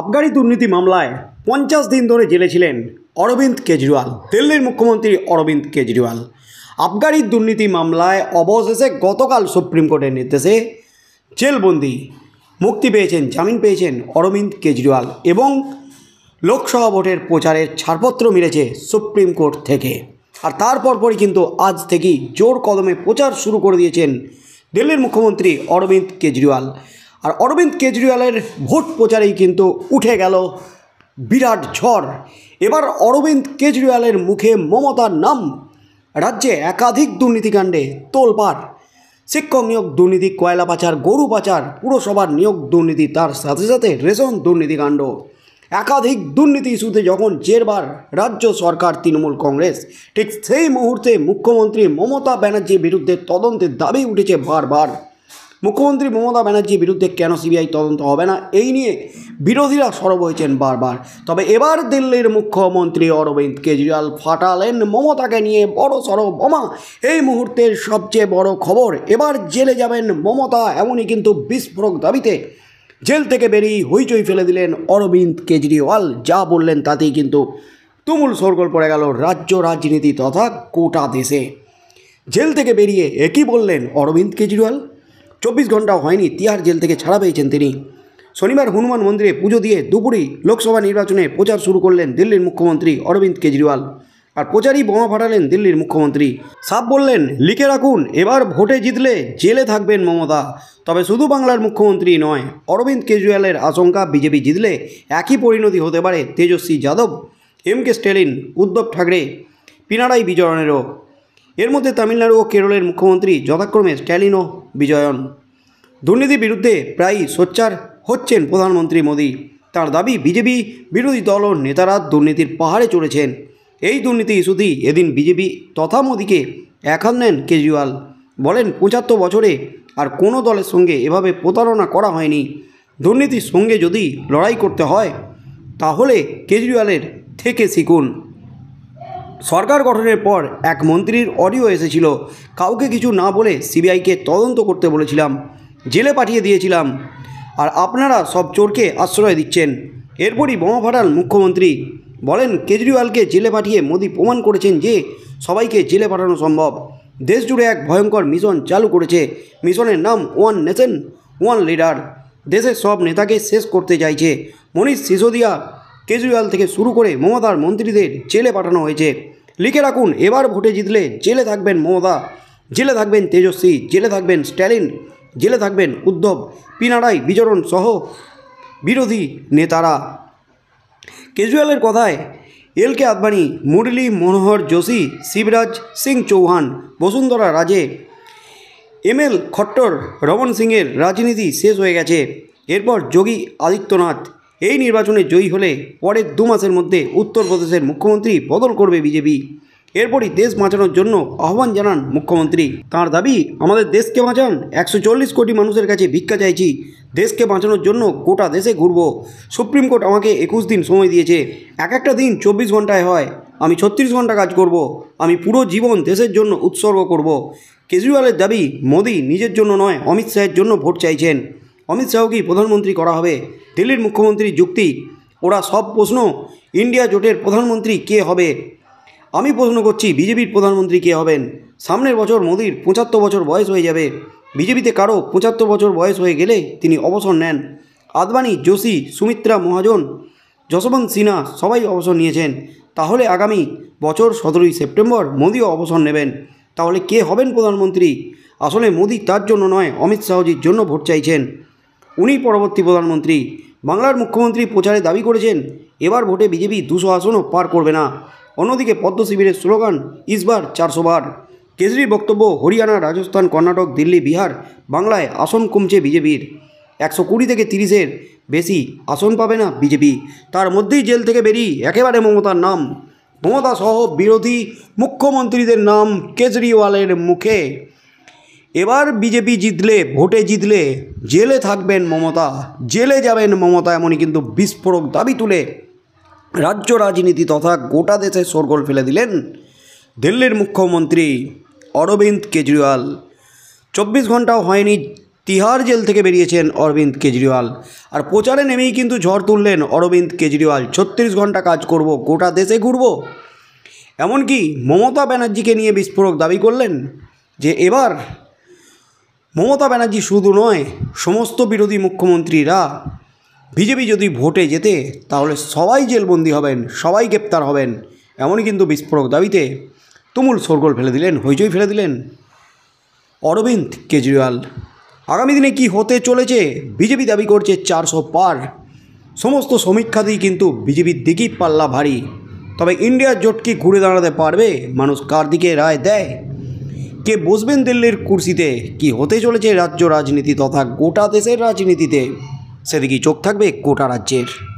আবগারি দুর্নীতি মামলায় পঞ্চাশ দিন ধরে জেলে ছিলেন অরবিন্দ কেজরিওয়াল দিল্লির মুখ্যমন্ত্রী অরবিন্দ কেজরিওয়াল আবগারি দুর্নীতি মামলায় অবশেষে গতকাল সুপ্রিম কোর্টের নির্দেশে জেলবন্দি মুক্তি পেয়েছেন জামিন পেয়েছেন অরবিন্দ কেজরিওয়াল এবং লোকসভা ভোটের প্রচারের ছাড়পত্র মিলেছে সুপ্রিম কোর্ট থেকে আর তার পরপরই কিন্তু আজ থেকেই জোর কদমে প্রচার শুরু করে দিয়েছেন দিল্লির মুখ্যমন্ত্রী অরবিন্দ কেজরিওয়াল আর অরবিন্দ কেজরিওয়ালের ভোট প্রচারেই কিন্তু উঠে গেল বিরাট ঝড় এবার অরবিন্দ কেজরিওয়ালের মুখে মমতার নাম রাজ্যে একাধিক দুর্নীতিকাণ্ডে তোলপাড় শিক্ষক নিয়োগ দুর্নীতি কয়লা পাচার গরু পাচার পুরসভার নিয়োগ দুর্নীতি তার সাথে সাথে রেশন দুর্নীতিকাণ্ড একাধিক দুর্নীতি ইস্যুতে যখন জেরবার রাজ্য সরকার তৃণমূল কংগ্রেস ঠিক সেই মুহূর্তে মুখ্যমন্ত্রী মমতা ব্যানার্জির বিরুদ্ধে তদন্তের দাবি উঠেছে বারবার মুখ্যমন্ত্রী মমতা ব্যানার্জির বিরুদ্ধে কেন সিবিআই তদন্ত হবে না এই নিয়ে বিরোধীরা সরব হয়েছেন বারবার তবে এবার দিল্লির মুখ্যমন্ত্রী অরবিন্দ কেজরিওয়াল ফাটালেন মমতাকে নিয়ে বড় সরব বোমা এই মুহূর্তের সবচেয়ে বড় খবর এবার জেলে যাবেন মমতা এমনই কিন্তু বিস্ফোরক দাবিতে জেল থেকে বেরিয়ে হইচই ফেলে দিলেন অরবিন্দ কেজরিওয়াল যা বললেন তাতেই কিন্তু তুমুল সরগোল পড়ে গেল রাজ্য রাজনীতি তথা কোটা দেশে জেল থেকে বেরিয়ে একই বললেন অরবিন্দ কেজরিওয়াল চব্বিশ ঘন্টাও হয়নি তিহার জেল থেকে ছাড়া পেয়েছেন তিনি শনিবার হনুমান মন্দিরে পুজো দিয়ে দুপুরেই লোকসভা নির্বাচনে প্রচার শুরু করলেন দিল্লির মুখ্যমন্ত্রী অরবিন্দ কেজরিওয়াল আর প্রচারই বোমা ফাটালেন দিল্লির মুখ্যমন্ত্রী সাপ বললেন লিখে রাখুন এবার ভোটে জিতলে জেলে থাকবেন মমতা তবে শুধু বাংলার মুখ্যমন্ত্রী নয় অরবিন্দ কেজরিওয়ালের আশঙ্কা বিজেপি জিতলে একই পরিণতি হতে পারে তেজস্বী যাদব এম কে স্টেলিন উদ্ধব ঠাকরে পিনারাই বিজয়নেরও এর মধ্যে তামিলনাড়ু ও কেরলের মুখ্যমন্ত্রী যথাক্রমে স্ট্যালিন ও বিজয়ন দুর্নীতির বিরুদ্ধে প্রায়ই সোচ্চার হচ্ছেন প্রধানমন্ত্রী মোদী তার দাবি বিজেপি বিরোধী দল ও নেতারা দুর্নীতির পাহাড়ে চড়েছেন এই দুর্নীতি ইস্যুটি এদিন বিজেপি তথা মোদীকে একান নেন কেজরিওয়াল বলেন পঁচাত্তর বছরে আর কোনো দলের সঙ্গে এভাবে প্রতারণা করা হয়নি দুর্নীতির সঙ্গে যদি লড়াই করতে হয় তাহলে কেজরিওয়ালের থেকে শিখুন সরকার গঠনের পর এক মন্ত্রীর অডিও এসেছিল কাউকে কিছু না বলে সিবিআইকে তদন্ত করতে বলেছিলাম জেলে পাঠিয়ে দিয়েছিলাম আর আপনারা সব চোরকে আশ্রয় দিচ্ছেন এরপরই বোমা ফাটাল মুখ্যমন্ত্রী বলেন কেজরিওয়ালকে জেলে পাঠিয়ে মোদী প্রমাণ করেছেন যে সবাইকে জেলে পাঠানো সম্ভব দেশ জুড়ে এক ভয়ঙ্কর মিশন চালু করেছে মিশনের নাম ওয়ান নেশন ওয়ান লিডার দেশের সব নেতাকে শেষ করতে চাইছে মনীষ সিসোদিয়া কেজরিওয়াল থেকে শুরু করে মমতার মন্ত্রীদের জেলে পাঠানো হয়েছে লিখে রাখুন এবার ভোটে জিতলে জেলে থাকবেন মমতা জেলে থাকবেন তেজস্বী জেলে থাকবেন স্ট্যালিন জেলে থাকবেন উদ্ধব পিনারাই বিচরণ সহ বিরোধী নেতারা কেজরিওয়ালের কথায় এল কে আদবানি মুরলী মনোহর যোশী শিবরাজ সিং চৌহান বসুন্ধরা রাজে এম এল খট্টর রমন সিংয়ের রাজনীতি শেষ হয়ে গেছে এরপর যোগী আদিত্যনাথ এই নির্বাচনে জয়ী হলে পরের দু মাসের মধ্যে উত্তরপ্রদেশের মুখ্যমন্ত্রী বদল করবে বিজেপি এরপরই দেশ বাঁচানোর জন্য আহ্বান জানান মুখ্যমন্ত্রী তার দাবি আমাদের দেশকে বাঁচান একশো কোটি মানুষের কাছে ভিক্ষা চাইছি দেশকে বাঁচানোর জন্য গোটা দেশে ঘুরব সুপ্রিম কোর্ট আমাকে একুশ দিন সময় দিয়েছে এক একটা দিন চব্বিশ ঘন্টায় হয় আমি ছত্রিশ ঘন্টা কাজ করব। আমি পুরো জীবন দেশের জন্য উৎসর্গ করব। কেজরিওয়ালের দাবি মোদি নিজের জন্য নয় অমিত শাহের জন্য ভোট চাইছেন অমিত শাহকেই প্রধানমন্ত্রী করা হবে দিল্লির মুখ্যমন্ত্রীর যুক্তি ওরা সব প্রশ্ন ইন্ডিয়া জোটের প্রধানমন্ত্রী কে হবে আমি প্রশ্ন করছি বিজেপির প্রধানমন্ত্রী কে হবেন সামনের বছর মোদির পঁচাত্তর বছর বয়স হয়ে যাবে বিজেপিতে কারো পঁচাত্তর বছর বয়স হয়ে গেলে তিনি অবসর নেন আদবানি যোশী সুমিত্রা মহাজন যশবন্ত সিনহা সবাই অবসর নিয়েছেন তাহলে আগামী বছর সতেরোই সেপ্টেম্বর মোদিও অবসর নেবেন তাহলে কে হবেন প্রধানমন্ত্রী আসলে মোদি তার জন্য নয় অমিত শাহজির জন্য ভোট চাইছেন উনি পরবর্তী প্রধানমন্ত্রী বাংলার মুখ্যমন্ত্রী প্রচারে দাবি করেছেন এবার ভোটে বিজেপি দুশো আসনও পার করবে না অন্যদিকে পদ্ম শিবিরের স্লোগান ইসবার চারশো বার কেজরির বক্তব্য হরিয়ানা রাজস্থান কর্ণাটক দিল্লি বিহার বাংলায় আসন কমছে বিজেপির একশো কুড়ি থেকে তিরিশের বেশি আসন পাবে না বিজেপি তার মধ্যেই জেল থেকে বেরিয়ে একেবারে মমতার নাম মমতা সহ বিরোধী মুখ্যমন্ত্রীদের নাম কেজরিওয়ালের মুখে এবার বিজেপি জিতলে ভোটে জিতলে জেলে থাকবেন মমতা জেলে যাবেন মমতা এমনই কিন্তু বিস্ফোরক দাবি তুলে রাজ্য রাজনীতি তথা গোটা দেশে সরগোল ফেলে দিলেন দিল্লির মুখ্যমন্ত্রী অরবিন্দ কেজরিওয়াল চব্বিশ ঘন্টাও হয়নি তিহার জেল থেকে বেরিয়েছেন অরবিন্দ কেজরিওয়াল আর প্রচারে নেমেই কিন্তু ঝড় তুললেন অরবিন্দ কেজরিওয়াল ছত্রিশ ঘন্টা কাজ করব গোটা দেশে ঘুরব এমনকি মমতা ব্যানার্জিকে নিয়ে বিস্ফোরক দাবি করলেন যে এবার মমতা ব্যানার্জি শুধু নয় সমস্ত বিরোধী মুখ্যমন্ত্রীরা বিজেপি যদি ভোটে যেতে তাহলে সবাই জেলবন্দি হবেন সবাই গ্রেপ্তার হবেন এমনই কিন্তু বিস্ফোরক দাবিতে তুমুল সরগোল ফেলে দিলেন হইচই ফেলে দিলেন অরবিন্দ কেজরিওয়াল আগামী দিনে কি হতে চলেছে বিজেপি দাবি করছে চারশো পার সমস্ত সমীক্ষাতেই কিন্তু বিজেপির দিকেই পাল্লা ভারী তবে ইন্ডিয়ার জোট কি ঘুরে দাঁড়াতে পারবে মানুষ কার দিকে রায় দেয় কে বসবেন দিল্লির কুর্সিতে কি হতে চলেছে রাজ্য রাজনীতি তথা গোটা দেশের রাজনীতিতে সেদিকেই চোখ থাকবে গোটা রাজ্যের